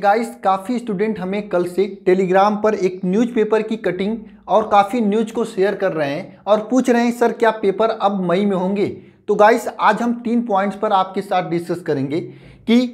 guys काफ़ी student हमें कल से टेलीग्राम पर एक न्यूज़पेपर की कटिंग और काफ़ी न्यूज को शेयर कर रहे हैं और पूछ रहे हैं सर क्या पेपर अब मई में होंगे तो गाइस आज हम तीन पॉइंट्स पर आपके साथ डिस्कस करेंगे कि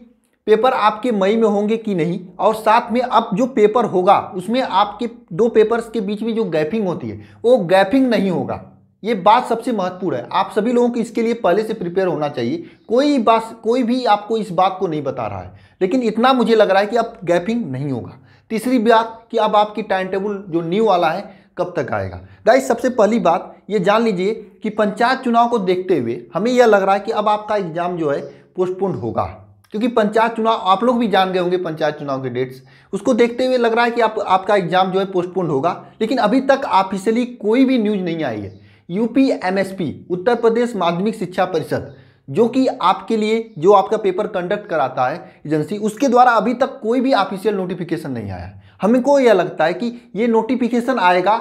पेपर आपके मई में होंगे कि नहीं और साथ में अब जो पेपर होगा उसमें आपके दो पेपर्स के बीच में जो गैपिंग होती है वो गैपिंग नहीं होगा ये बात सबसे महत्वपूर्ण है आप सभी लोगों को इसके लिए पहले से प्रिपेयर होना चाहिए कोई बात कोई भी आपको इस बात को नहीं बता रहा है लेकिन इतना मुझे लग रहा है कि अब गैपिंग नहीं होगा तीसरी बात कि अब आपकी टाइम टेबल जो न्यू वाला है कब तक आएगा गाइस सबसे पहली बात ये जान लीजिए कि पंचायत चुनाव को देखते हुए हमें यह लग रहा है कि अब आपका एग्ज़ाम जो है पोस्टपोन होगा क्योंकि पंचायत चुनाव आप लोग भी जान गए होंगे पंचायत चुनाव के डेट्स उसको देखते हुए लग रहा है कि आप आपका एग्ज़ाम जो है पोस्टपोन होगा लेकिन अभी तक ऑफिशियली कोई भी न्यूज़ नहीं आई है यूपी एमएसपी उत्तर प्रदेश माध्यमिक शिक्षा परिषद जो कि आपके लिए जो आपका पेपर कंडक्ट कराता है एजेंसी उसके द्वारा अभी तक कोई भी ऑफिशियल नोटिफिकेशन नहीं आया हमें हमको यह लगता है कि ये नोटिफिकेशन आएगा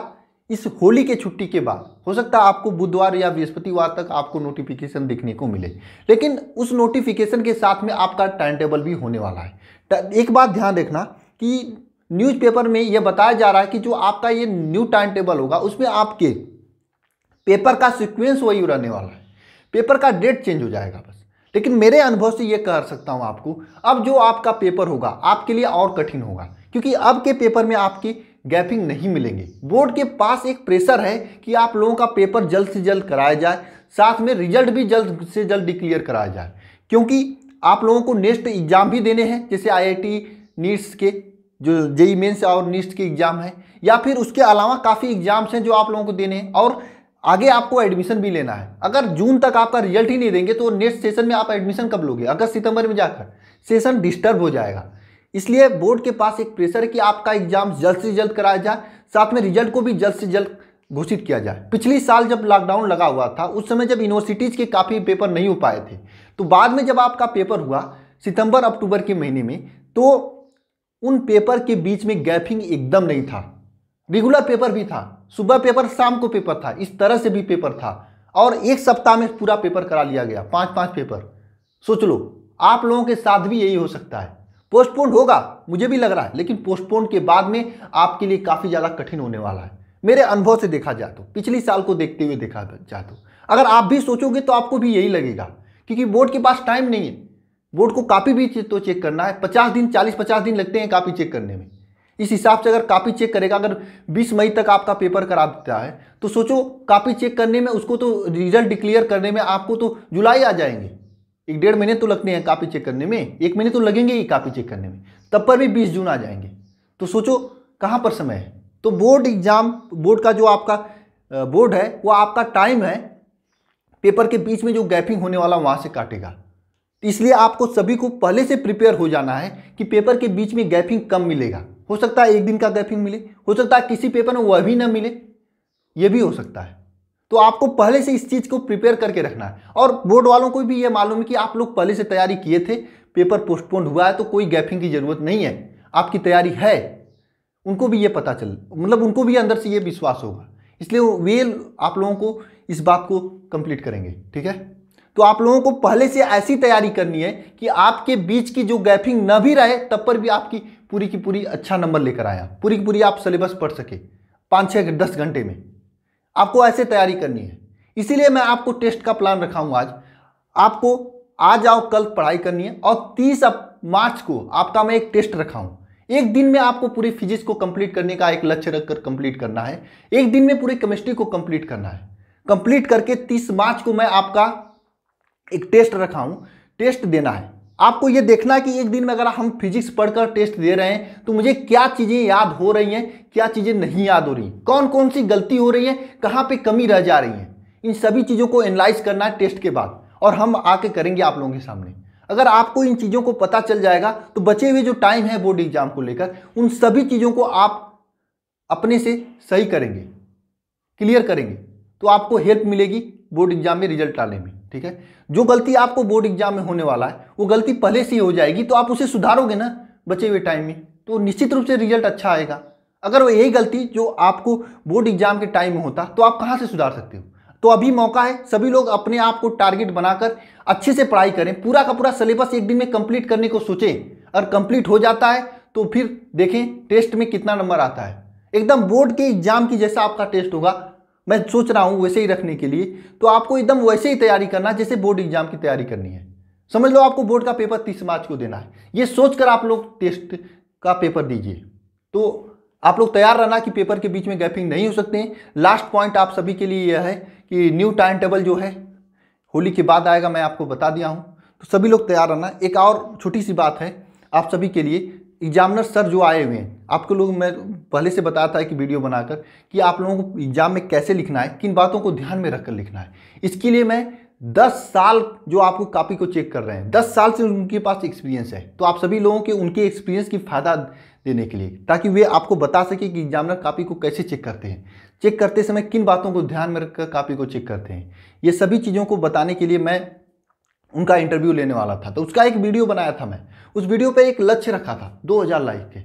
इस होली के छुट्टी के बाद हो सकता है आपको बुधवार या बृहस्पतिवार तक आपको नोटिफिकेशन देखने को मिले लेकिन उस नोटिफिकेशन के साथ में आपका टाइम टेबल भी होने वाला है एक बात ध्यान देखना कि न्यूज़पेपर में यह बताया जा रहा है कि जो आपका ये न्यू टाइम टेबल होगा उसमें आपके पेपर का सिक्वेंस वही रहने वाला है पेपर का डेट चेंज हो जाएगा बस लेकिन मेरे अनुभव से ये कह सकता हूँ आपको अब जो आपका पेपर होगा आपके लिए और कठिन होगा क्योंकि अब के पेपर में आपकी गैपिंग नहीं मिलेंगे बोर्ड के पास एक प्रेशर है कि आप लोगों का पेपर जल्द से जल्द कराया जाए साथ में रिजल्ट भी जल्द से जल्द डिक्लेयर कराया जाए क्योंकि आप लोगों को नेक्स्ट एग्जाम भी देने हैं जैसे आईआईटी नीट्स के जो जेई मेन्स e और नीट्स के एग्जाम है या फिर उसके अलावा काफ़ी एग्जाम्स हैं जो आप लोगों को देने हैं और आगे आपको एडमिशन भी लेना है अगर जून तक आपका रिजल्ट ही नहीं देंगे तो नेक्स्ट सेशन में आप एडमिशन कब लोगे अगस्त सितंबर में जाकर सेशन डिस्टर्ब हो जाएगा इसलिए बोर्ड के पास एक प्रेशर है कि आपका एग्जाम जल्द से जल्द कराया जाए साथ में रिजल्ट को भी जल्द से जल्द घोषित किया जाए पिछली साल जब लॉकडाउन लगा हुआ था उस समय जब यूनिवर्सिटीज़ के काफ़ी पेपर नहीं हो पाए थे तो बाद में जब आपका पेपर हुआ सितंबर अक्टूबर के महीने में तो उन पेपर के बीच में गैपिंग एकदम नहीं था रेगुलर पेपर भी था सुबह पेपर शाम को पेपर था इस तरह से भी पेपर था और एक सप्ताह में पूरा पेपर करा लिया गया पाँच पाँच पेपर सोच लो आप लोगों के साथ भी यही हो सकता है पोस्टपोन होगा मुझे भी लग रहा है लेकिन पोस्टपोन के बाद में आपके लिए काफ़ी ज़्यादा कठिन होने वाला है मेरे अनुभव से देखा जा तो पिछले साल को देखते हुए देखा जा तो अगर आप भी सोचोगे तो आपको भी यही लगेगा क्योंकि बोर्ड के पास टाइम नहीं है बोर्ड को कापी भी तो चेक करना है पचास दिन चालीस पचास दिन लगते हैं कापी चेक करने में इस हिसाब से अगर कापी चेक करेगा अगर 20 मई तक आपका पेपर करा देता है तो सोचो कापी चेक करने में उसको तो रिजल्ट डिक्लेयर करने में आपको तो जुलाई आ जाएंगे एक डेढ़ महीने तो लगने हैं कापी चेक करने में एक महीने तो लगेंगे ही कापी चेक करने में तब पर भी बीस जून आ जाएंगे तो सोचो कहाँ पर समय है तो बोर्ड एग्जाम बोर्ड का जो आपका बोर्ड है वो आपका टाइम है पेपर के बीच में जो गैपिंग होने वाला वहाँ से काटेगा इसलिए आपको सभी को पहले से प्रिपेयर हो जाना है कि पेपर के बीच में गैपिंग कम मिलेगा हो सकता है एक दिन का गैपिंग मिले हो सकता है किसी पेपर में वह भी ना मिले ये भी हो सकता है तो आपको पहले से इस चीज़ को प्रिपेयर करके रखना है और बोर्ड वालों को भी ये मालूम है कि आप लोग पहले से तैयारी किए थे पेपर पोस्टपोन हुआ है तो कोई गैपिंग की ज़रूरत नहीं है आपकी तैयारी है उनको भी ये पता चल मतलब उनको भी अंदर से ये विश्वास होगा इसलिए वे आप लोगों को इस बात को कंप्लीट करेंगे ठीक है तो आप लोगों को पहले से ऐसी तैयारी करनी है कि आपके बीच की जो गैपिंग न भी रहे तब पर भी आपकी पूरी की पूरी अच्छा नंबर लेकर आया पूरी की पूरी आप सिलेबस पढ़ सके पाँच छः दस घंटे में आपको ऐसे तैयारी करनी है इसीलिए मैं आपको टेस्ट का प्लान रखा हूँ आज आपको आज आओ कल पढ़ाई करनी है और तीस मार्च को आपका मैं एक टेस्ट रखा हूँ एक दिन में आपको पूरी फिजिक्स को कंप्लीट करने का एक लक्ष्य रखकर कंप्लीट करना है एक दिन में पूरी केमिस्ट्री को कंप्लीट करना है कंप्लीट करके 30 मार्च को मैं आपका एक टेस्ट रखा हूँ टेस्ट देना है आपको ये देखना है कि एक दिन में अगर हम फिजिक्स पढ़कर टेस्ट दे रहे हैं तो मुझे क्या चीज़ें याद हो रही हैं क्या चीज़ें नहीं याद हो रही कौन कौन सी गलती हो रही है कहाँ पे कमी रह जा रही है इन सभी चीज़ों को एनालाइज करना है टेस्ट के बाद और हम आके करेंगे आप लोगों के सामने अगर आपको इन चीज़ों को पता चल जाएगा तो बचे हुए जो टाइम है बोर्ड एग्जाम को लेकर उन सभी चीज़ों को आप अपने से सही करेंगे क्लियर करेंगे तो आपको हेल्प मिलेगी बोर्ड एग्जाम में रिजल्ट आने में ठीक है जो गलती आपको बोर्ड एग्जाम में होने वाला है वो गलती पहले से ही हो जाएगी तो आप उसे सुधारोगे ना बचे हुए टाइम में तो निश्चित रूप से रिजल्ट अच्छा आएगा अगर वो यही गलती जो आपको बोर्ड एग्जाम के टाइम में होता तो आप कहाँ से सुधार सकते हो तो अभी मौका है सभी लोग अपने आप को टारगेट बनाकर अच्छे से पढ़ाई करें पूरा का पूरा सिलेबस एक दिन में कंप्लीट करने को सोचें अगर कंप्लीट हो जाता है तो फिर देखें टेस्ट में कितना नंबर आता है एकदम बोर्ड के एग्जाम की जैसा आपका टेस्ट होगा मैं सोच रहा हूँ वैसे ही रखने के लिए तो आपको एकदम वैसे ही तैयारी करना जैसे बोर्ड एग्जाम की तैयारी करनी है समझ लो आपको बोर्ड का पेपर तीस मार्च को देना है ये सोचकर आप लोग टेस्ट का पेपर दीजिए तो आप लोग तैयार रहना कि पेपर के बीच में गैपिंग नहीं हो सकते लास्ट पॉइंट आप सभी के लिए यह है कि न्यू टाइम टेबल जो है होली के बाद आएगा मैं आपको बता दिया हूँ तो सभी लोग तैयार रहना एक और छोटी सी बात है आप सभी के लिए एग्जामिनर सर जो आए हुए हैं आपको लोग मैं पहले से बताया था कि वीडियो बनाकर कि आप लोगों को एग्जाम में कैसे लिखना है किन बातों को ध्यान में रखकर लिखना है इसके लिए मैं दस साल जो आपको कापी को चेक कर रहे हैं दस साल से उनके पास एक्सपीरियंस है तो आप सभी लोगों के उनके एक्सपीरियंस की फ़ायदा देने के लिए ताकि वे आपको बता सके कि एग्जामिनर कापी को कैसे चेक करते हैं चेक करते समय किन बातों को ध्यान में रखकर कापी को चेक करते हैं ये सभी चीज़ों को बताने के लिए मैं उनका इंटरव्यू लेने वाला था तो उसका एक वीडियो बनाया था मैं उस वीडियो पर एक लक्ष्य रखा था दो लाइक के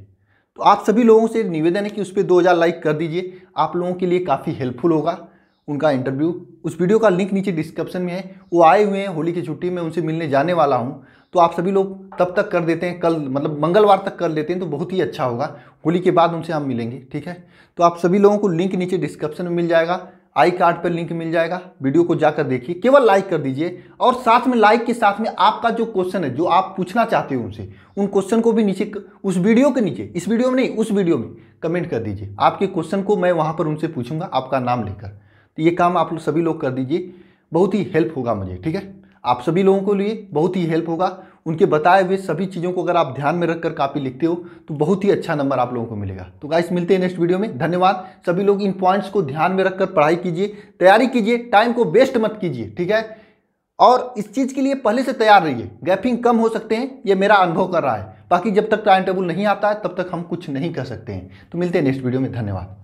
तो आप सभी लोगों से निवेदन है कि उस पर दो लाइक कर दीजिए आप लोगों के लिए काफ़ी हेल्पफुल होगा उनका इंटरव्यू उस वीडियो का लिंक नीचे डिस्क्रिप्शन में है वो आए हुए हैं होली की छुट्टी में उनसे मिलने जाने वाला हूँ तो आप सभी लोग तब तक कर देते हैं कल मतलब मंगलवार तक कर लेते हैं तो बहुत ही अच्छा होगा होली के बाद उनसे हम मिलेंगे ठीक है तो आप सभी लोगों को लिंक नीचे डिस्क्रिप्शन में मिल जाएगा आई कार्ड पर लिंक मिल जाएगा वीडियो को जाकर देखिए केवल लाइक कर दीजिए और साथ में लाइक के साथ में आपका जो क्वेश्चन है जो आप पूछना चाहते हो उनसे उन क्वेश्चन को भी नीचे उस वीडियो के नीचे इस वीडियो में नहीं उस वीडियो में कमेंट कर दीजिए आपके क्वेश्चन को मैं वहाँ पर उनसे पूछूंगा आपका नाम लेकर तो ये काम आप सभी लोग कर दीजिए बहुत ही हेल्प होगा मुझे ठीक है आप सभी लोगों के लिए बहुत ही हेल्प होगा उनके बताए हुए सभी चीज़ों को अगर आप ध्यान में रखकर कापी लिखते हो तो बहुत ही अच्छा नंबर आप लोगों को मिलेगा तो गाइस मिलते हैं नेक्स्ट वीडियो में धन्यवाद सभी लोग इन पॉइंट्स को ध्यान में रखकर पढ़ाई कीजिए तैयारी कीजिए टाइम को वेस्ट मत कीजिए ठीक है और इस चीज़ के लिए पहले से तैयार रहिए गैपिंग कम हो सकते हैं ये मेरा अनुभव कर रहा है बाकी जब तक टाइम टेबल नहीं आता है तब तक हम कुछ नहीं कर सकते हैं तो मिलते हैं नेक्स्ट वीडियो में धन्यवाद